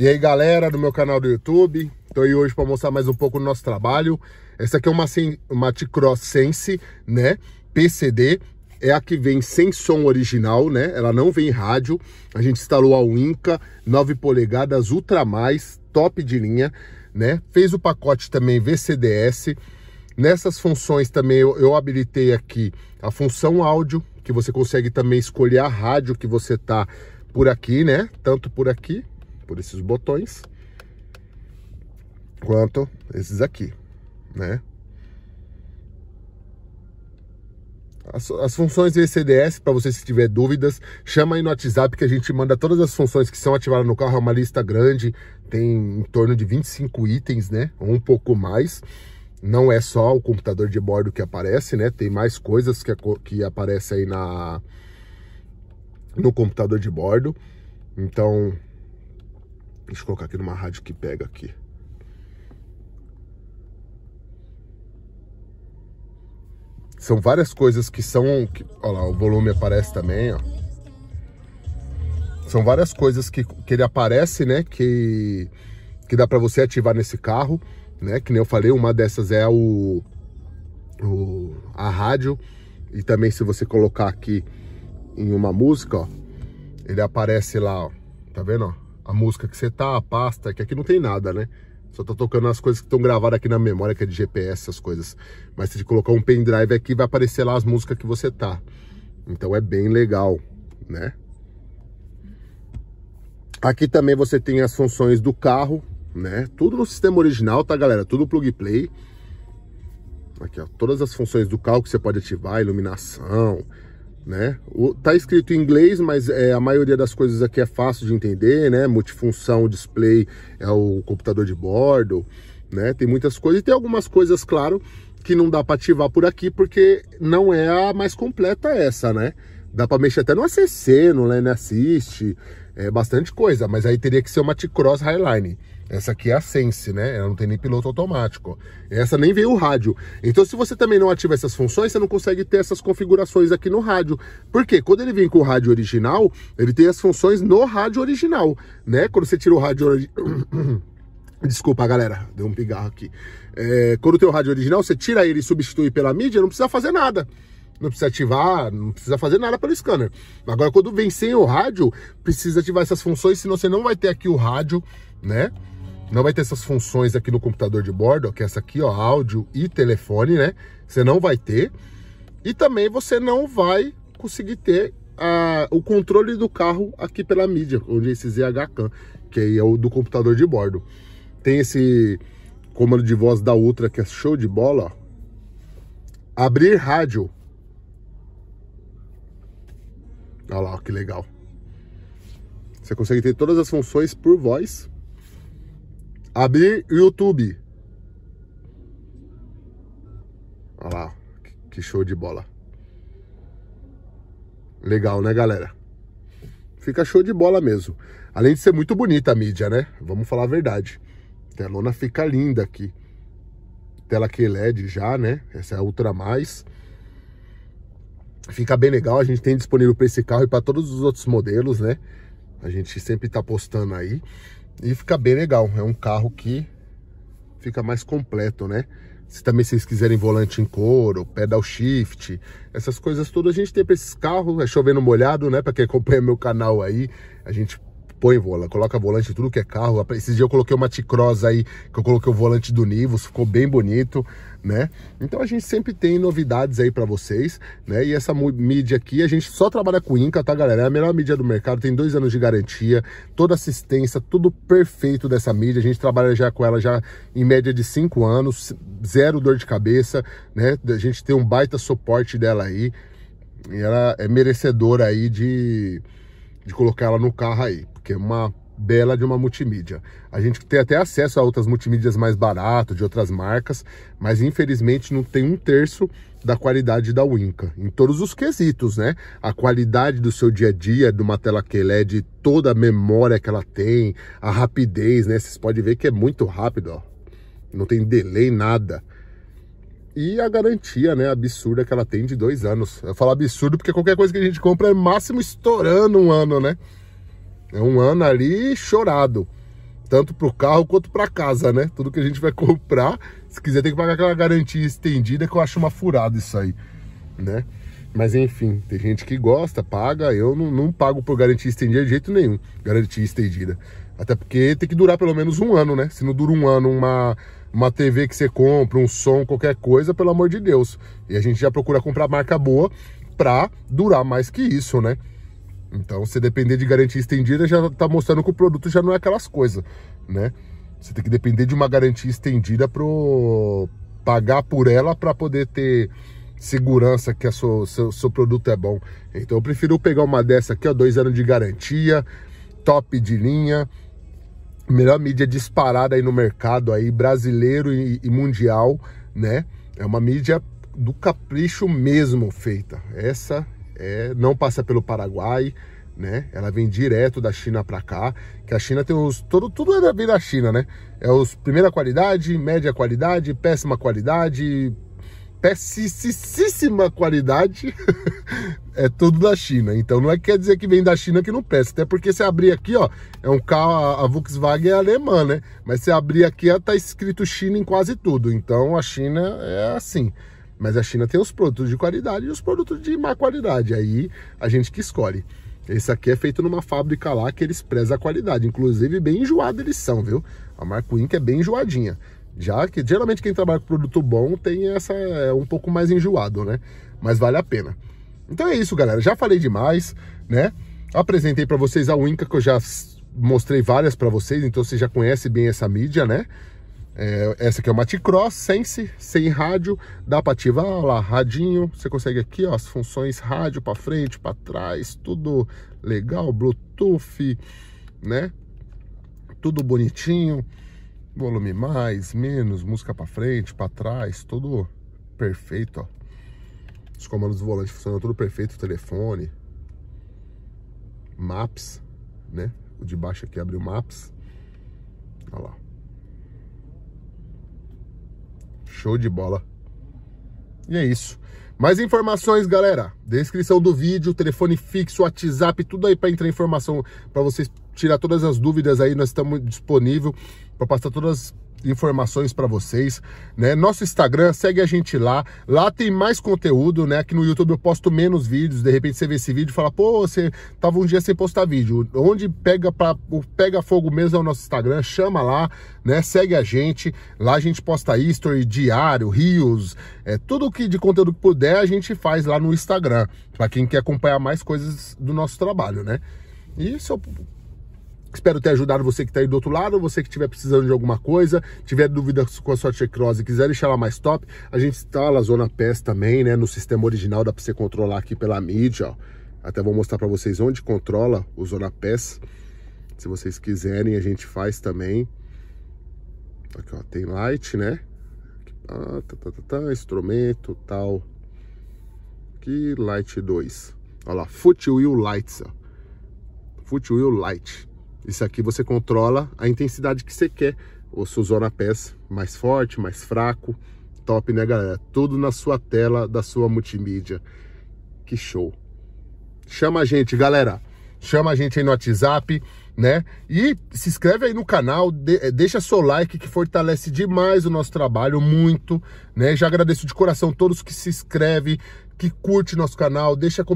E aí galera do meu canal do YouTube, tô aí hoje para mostrar mais um pouco do nosso trabalho. Essa aqui é uma, uma T-Cross Sense, né, PCD, é a que vem sem som original, né, ela não vem rádio. A gente instalou a Winca, 9 polegadas, ultra mais, top de linha, né. Fez o pacote também VCDS. Nessas funções também eu, eu habilitei aqui a função áudio, que você consegue também escolher a rádio que você tá por aqui, né, tanto por aqui por esses botões, quanto esses aqui, né? As, as funções do ECDS, para você se tiver dúvidas, chama aí no WhatsApp que a gente manda todas as funções que são ativadas no carro, é uma lista grande, tem em torno de 25 itens, né? Ou um pouco mais não é só o computador de bordo que aparece, né? Tem mais coisas que, que aparecem aí na, no computador de bordo. Então, Deixa eu colocar aqui numa rádio que pega aqui. São várias coisas que são. Que, olha lá, o volume aparece também, ó. São várias coisas que, que ele aparece, né? Que, que dá para você ativar nesse carro, né? Que nem eu falei, uma dessas é o, o a rádio. E também se você colocar aqui em uma música, ó, ele aparece lá, ó. Tá vendo, ó? a música que você tá, a pasta, que aqui não tem nada, né? Só tá tocando as coisas que estão gravadas aqui na memória, que é de GPS, essas coisas. Mas se colocar um pendrive aqui, vai aparecer lá as músicas que você tá. Então é bem legal, né? Aqui também você tem as funções do carro, né? Tudo no sistema original, tá, galera? Tudo plug play. Aqui, ó, todas as funções do carro que você pode ativar, iluminação, né? O, tá escrito em inglês, mas é, a maioria das coisas aqui é fácil de entender, né? Multifunção, display é o computador de bordo, né? Tem muitas coisas e tem algumas coisas, claro, que não dá para ativar por aqui porque não é a mais completa essa, né? Dá para mexer até no ACC, no Lane Assist, é bastante coisa, mas aí teria que ser uma T-Cross Highline. Essa aqui é a Sense, né? Ela não tem nem piloto automático. Essa nem veio o rádio. Então, se você também não ativa essas funções, você não consegue ter essas configurações aqui no rádio. Porque quando ele vem com o rádio original, ele tem as funções no rádio original, né? Quando você tira o rádio... Ori... Desculpa, galera, deu um pigarro aqui. É, quando tem o rádio original, você tira ele e substitui pela mídia, não precisa fazer nada não precisa ativar, não precisa fazer nada pelo scanner. Agora, quando vem sem o rádio, precisa ativar essas funções, senão você não vai ter aqui o rádio, né? não vai ter essas funções aqui no computador de bordo, que é essa aqui, ó, áudio e telefone, né? Você não vai ter. E também você não vai conseguir ter a, o controle do carro aqui pela mídia, onde é esse ZH-CAM, que aí é o do computador de bordo. Tem esse comando de voz da Ultra, que é show de bola, ó. Abrir rádio. Olha lá, ó, que legal. Você consegue ter todas as funções por voz. Abrir YouTube. Olha lá, que show de bola. Legal, né, galera? Fica show de bola mesmo. Além de ser muito bonita a mídia, né? Vamos falar a verdade. A telona fica linda aqui. Tela QLED é já, né? Essa é a Ultra Mais. Fica bem legal. A gente tem disponível para esse carro e para todos os outros modelos, né? A gente sempre tá postando aí. E fica bem legal, é um carro que fica mais completo, né? Se também vocês quiserem volante em couro, pedal shift, essas coisas todas a gente tem para esses carros. É chovendo molhado, né? Para quem acompanha meu canal aí, a gente põe volante, coloca volante em tudo que é carro. Esse dia eu coloquei uma T-Cross aí, que eu coloquei o volante do Nivus, ficou bem bonito, né? Então a gente sempre tem novidades aí para vocês, né? E essa mídia aqui, a gente só trabalha com Inca, tá, galera? É a melhor mídia do mercado, tem dois anos de garantia, toda assistência, tudo perfeito dessa mídia. A gente trabalha já com ela já em média de cinco anos, zero dor de cabeça, né? A gente tem um baita suporte dela aí. E ela é merecedora aí de de colocar ela no carro aí, porque é uma bela de uma multimídia. A gente tem até acesso a outras multimídias mais baratas, de outras marcas, mas infelizmente não tem um terço da qualidade da Winca, em todos os quesitos, né? A qualidade do seu dia a dia, de uma tela QLED, é, toda a memória que ela tem, a rapidez, né? Vocês podem ver que é muito rápido, ó. Não tem delay, nada e a garantia né, absurda que ela tem de dois anos. Eu falo absurdo porque qualquer coisa que a gente compra é máximo estourando um ano, né? É um ano ali chorado. Tanto para o carro quanto para casa, né? Tudo que a gente vai comprar, se quiser tem que pagar aquela garantia estendida que eu acho uma furada isso aí, né? Mas enfim, tem gente que gosta, paga. Eu não, não pago por garantia estendida de jeito nenhum. Garantia estendida. Até porque tem que durar pelo menos um ano, né? Se não dura um ano uma, uma TV que você compra, um som, qualquer coisa, pelo amor de Deus. E a gente já procura comprar marca boa pra durar mais que isso, né? Então, se depender de garantia estendida, já tá mostrando que o produto já não é aquelas coisas, né? Você tem que depender de uma garantia estendida pro pagar por ela para poder ter segurança que o seu, seu, seu, produto é bom. Então eu prefiro pegar uma dessa aqui, ó, dois anos de garantia, top de linha, melhor mídia disparada aí no mercado aí, brasileiro e, e mundial, né? É uma mídia do capricho mesmo feita. Essa é, não passa pelo Paraguai, né? Ela vem direto da China para cá, que a China tem os todo tudo é vem da China, né? É os primeira qualidade, média qualidade, péssima qualidade, pesticíssima qualidade, é tudo da China. Então não é quer dizer que vem da China que não presta. Até porque se abrir aqui, ó, é um carro, a, a Volkswagen é alemã, né? Mas se abrir aqui, ó, tá escrito China em quase tudo. Então a China é assim. Mas a China tem os produtos de qualidade e os produtos de má qualidade. Aí a gente que escolhe. Esse aqui é feito numa fábrica lá que eles prezam a qualidade. Inclusive, bem enjoado eles são, viu? A Marco Inc é bem enjoadinha. Já que geralmente quem trabalha com produto bom tem essa é um pouco mais enjoado, né? Mas vale a pena. Então é isso, galera. Já falei demais, né? Apresentei para vocês a Winca que eu já mostrei várias para vocês, então você já conhece bem essa mídia, né? É, essa aqui é uma T-Cross Sense, sem rádio, dá para ativar, ó lá, radinho, você consegue aqui, ó, as funções rádio para frente, para trás, tudo legal, Bluetooth, né? Tudo bonitinho volume mais, menos, música para frente, para trás, tudo perfeito, ó. Os comandos do volante funcionam tudo perfeito, o telefone, maps, né? O de baixo aqui abriu maps. Olha lá. Show de bola. E é isso. Mais informações, galera. Descrição do vídeo, telefone fixo, WhatsApp, tudo aí para entrar informação para vocês tirar todas as dúvidas aí, nós estamos disponível para passar todas as informações para vocês, né? Nosso Instagram, segue a gente lá. Lá tem mais conteúdo, né? Aqui no YouTube eu posto menos vídeos. De repente você vê esse vídeo e fala: "Pô, você tava um dia sem postar vídeo". Onde pega para pega fogo mesmo é o nosso Instagram, chama lá, né? Segue a gente. Lá a gente posta history diário, rios, é tudo que de conteúdo que puder a gente faz lá no Instagram, para quem quer acompanhar mais coisas do nosso trabalho, né? E isso eu Espero ter ajudado você que está aí do outro lado, você que estiver precisando de alguma coisa, tiver dúvidas com a sua checkrose e quiser deixar ela mais top, a gente instala tá a Zona PES também, né? No sistema original, dá para você controlar aqui pela mídia, ó. Até vou mostrar para vocês onde controla o Zona PES. Se vocês quiserem, a gente faz também. Aqui, ó, tem light, né? Ah, tá, tá, tá, tá, instrumento, tal. Aqui, light 2. Olha lá, footwheel lights, ó. Footwheel light. Isso aqui você controla a intensidade que você quer. Ou se usou na peça mais forte, mais fraco. Top, né, galera? Tudo na sua tela da sua multimídia. Que show. Chama a gente, galera. Chama a gente aí no WhatsApp, né? E se inscreve aí no canal, de, eh, deixa seu like que fortalece demais o nosso trabalho, muito, né? Já agradeço de coração todos que se inscrevem, que curte nosso canal, deixa comentário.